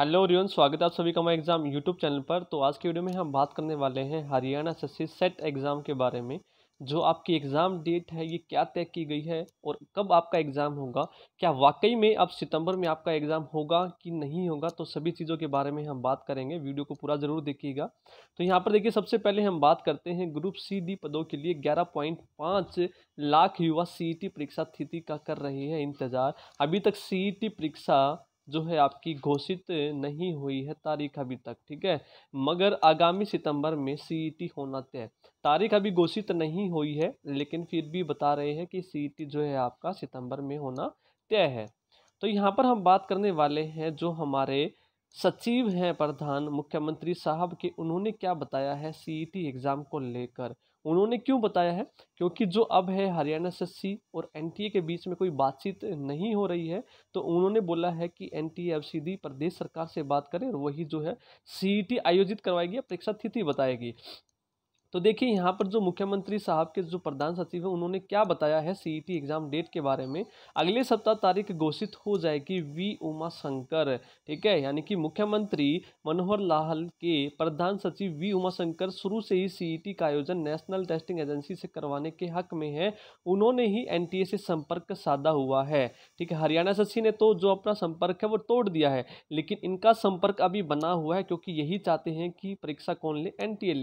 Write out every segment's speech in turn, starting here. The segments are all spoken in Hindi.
हेलो रिवन स्वागत है आप सभी का मैं एग्ज़ाम यूट्यूब चैनल पर तो आज के वीडियो में हम बात करने वाले हैं हरियाणा एस सेट एग्ज़ाम के बारे में जो आपकी एग्ज़ाम डेट है ये क्या तय की गई है और कब आपका एग्ज़ाम होगा क्या वाकई में अब सितंबर में आपका एग्ज़ाम होगा कि नहीं होगा तो सभी चीज़ों के बारे में हम बात करेंगे वीडियो को पूरा ज़रूर देखिएगा तो यहाँ पर देखिए सबसे पहले हम बात करते हैं ग्रुप सी डी पदों के लिए ग्यारह पॉइंट पाँच लाख युवा सी टी e परीक्षा तिथि का कर रहे हैं इंतज़ार अभी तक सी ई टी परीक्षा जो है आपकी घोषित नहीं हुई है तारीख अभी तक ठीक है मगर आगामी सितंबर में सीईटी e होना तय तारीख अभी घोषित नहीं हुई है लेकिन फिर भी बता रहे हैं कि सीईटी e जो है आपका सितंबर में होना तय है तो यहाँ पर हम बात करने वाले हैं जो हमारे सचिव हैं प्रधान मुख्यमंत्री साहब के उन्होंने क्या बताया है सी e एग्ज़ाम को लेकर उन्होंने क्यों बताया है क्योंकि जो अब है हरियाणा एस और एन के बीच में कोई बातचीत नहीं हो रही है तो उन्होंने बोला है कि एन अब सीधी प्रदेश सरकार से बात करें और वही जो है सी आयोजित करवाएगी परीक्षा तिथि बताएगी तो देखिए यहाँ पर जो मुख्यमंत्री साहब के जो प्रधान सचिव हैं उन्होंने क्या बताया है सीईटी एग्ज़ाम डेट के बारे में अगले सप्ताह तारीख घोषित हो जाएगी वी उमा शंकर ठीक है यानी कि मुख्यमंत्री मनोहर लाल के प्रधान सचिव वी उमा शंकर शुरू से ही सीईटी e का आयोजन नेशनल टेस्टिंग एजेंसी से करवाने के हक में है उन्होंने ही एन से संपर्क साधा हुआ है ठीक है हरियाणा सचिव ने तो जो अपना संपर्क है वो तोड़ दिया है लेकिन इनका संपर्क अभी बना हुआ है क्योंकि यही चाहते हैं कि परीक्षा कौन ले एन टी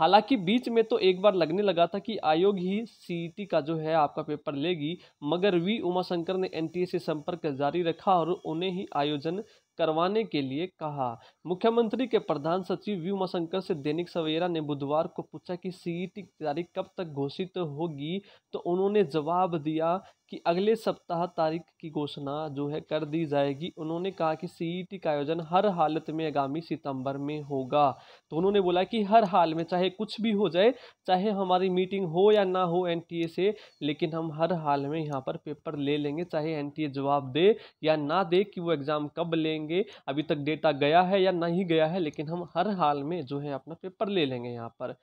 हालांकि बीच में तो एक बार लगने लगा था कि आयोग ही सीईटी e का जो है आपका पेपर लेगी मगर वी उमाशंकर ने एनटीए से संपर्क जारी रखा और उन्हें ही आयोजन करवाने के लिए कहा मुख्यमंत्री के प्रधान सचिव वी उमाशंकर से दैनिक सवेरा ने बुधवार को पूछा कि सीईटी e की तारीख कब तक घोषित होगी तो उन्होंने जवाब दिया कि अगले सप्ताह तारीख की घोषणा जो है कर दी जाएगी उन्होंने कहा कि सीईटी का आयोजन हर हालत में आगामी सितंबर में होगा तो उन्होंने बोला कि हर हाल में चाहे कुछ भी हो जाए चाहे हमारी मीटिंग हो या ना हो एनटीए से लेकिन हम हर हाल में यहाँ पर पेपर ले लेंगे चाहे एनटीए जवाब दे या ना दे कि वो एग्ज़ाम कब लेंगे अभी तक डेटा गया है या नहीं गया है लेकिन हम हर हाल में जो है अपना पेपर ले लेंगे यहाँ पर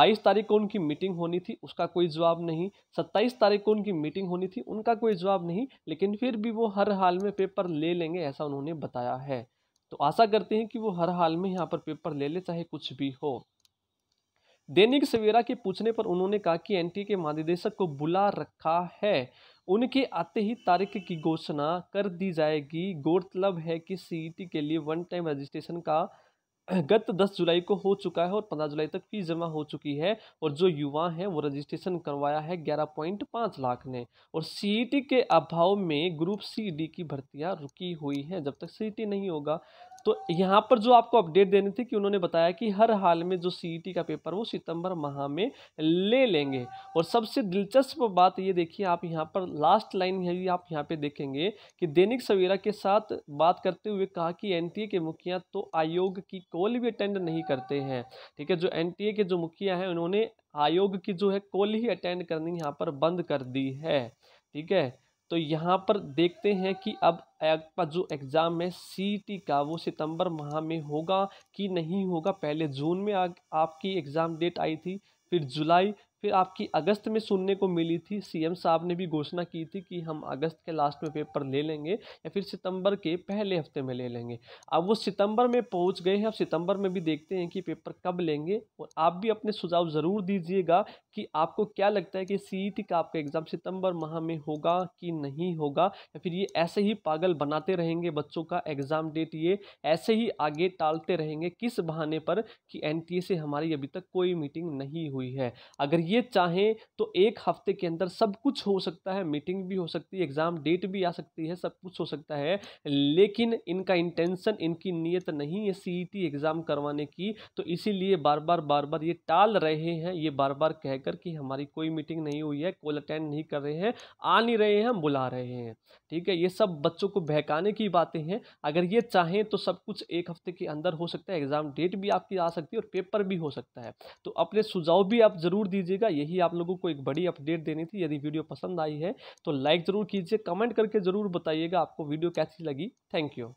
बाईस तारीख को उनकी मीटिंग होनी थी उसका कोई जवाब नहीं सत्ताईस तारीख को उनकी मीटिंग होनी थी उनका कोई जवाब नहीं लेकिन फिर भी वो हर हाल में पेपर ले लेंगे ऐसा उन्होंने बताया है तो आशा करते हैं कि वो हर हाल में यहाँ पर पेपर ले ले चाहे कुछ भी हो दैनिक सवेरा के पूछने पर उन्होंने कहा कि एनटी के महानिदेशक को बुला रखा है उनके आते ही तारीख की घोषणा कर दी जाएगी गौरतलब है कि सीईटी के लिए वन टाइम रजिस्ट्रेशन का गत 10 जुलाई को हो चुका है और 15 जुलाई तक फीस जमा हो चुकी है और जो युवा हैं वो रजिस्ट्रेशन करवाया है 11.5 लाख ने और सीईटी e के अभाव में ग्रुप सी डी e की भर्तियां रुकी हुई हैं जब तक सीईटी e नहीं होगा तो यहाँ पर जो आपको अपडेट देनी थी कि उन्होंने बताया कि हर हाल में जो सीईटी e का पेपर वो सितंबर माह में ले लेंगे और सबसे दिलचस्प बात ये देखिए आप यहाँ पर लास्ट लाइन यही आप यहाँ पे देखेंगे कि दैनिक सवेरा के साथ बात करते हुए कहा कि एनटीए के मुखिया तो आयोग की कॉल भी अटेंड नहीं करते हैं ठीक है जो एन के जो मुखिया हैं उन्होंने आयोग की जो है कॉल ही अटेंड करनी यहाँ पर बंद कर दी है ठीक है तो यहाँ पर देखते हैं कि अब आपका जो एग्ज़ाम है सी का वो सितंबर माह में होगा कि नहीं होगा पहले जून में आ, आपकी एग्ज़ाम डेट आई थी फिर जुलाई फिर आपकी अगस्त में सुनने को मिली थी सीएम साहब ने भी घोषणा की थी कि हम अगस्त के लास्ट में पेपर ले लेंगे या फिर सितंबर के पहले हफ्ते में ले लेंगे अब वो सितंबर में पहुंच गए हैं अब सितंबर में भी देखते हैं कि पेपर कब लेंगे और आप भी अपने सुझाव ज़रूर दीजिएगा कि आपको क्या लगता है कि सी का आपका एग्ज़ाम सितंबर माह में होगा कि नहीं होगा या फिर ये ऐसे ही पागल बनाते रहेंगे बच्चों का एग्ज़ाम डेट ये ऐसे ही आगे टालते रहेंगे किस बहाने पर कि एन से हमारी अभी तक कोई मीटिंग नहीं हुई है अगर ये चाहें तो एक हफ्ते के अंदर सब कुछ हो सकता है मीटिंग भी हो सकती है एग्ज़ाम डेट भी आ सकती है सब कुछ हो सकता है लेकिन इनका इंटेंशन इनकी नीयत नहीं है सी e एग्ज़ाम करवाने की तो इसीलिए बार बार बार बार ये टाल रहे हैं ये बार बार कहकर कि हमारी कोई मीटिंग नहीं हुई है कॉल अटेंड नहीं कर रहे हैं आ नहीं रहे हैं हम बुला रहे हैं ठीक है ये सब बच्चों को बहकाने की बातें हैं अगर ये चाहें तो सब कुछ एक हफ्ते के अंदर हो सकता है एग्ज़ाम डेट भी आपकी आ सकती है और पेपर भी हो सकता है तो अपने सुझाव भी आप ज़रूर दीजिएगा कीजिएगा यही आप लोगों को एक बड़ी अपडेट देनी थी यदि वीडियो पसंद आई है तो लाइक ज़रूर कीजिए कमेंट करके ज़रूर बताइएगा आपको वीडियो कैसी लगी थैंक यू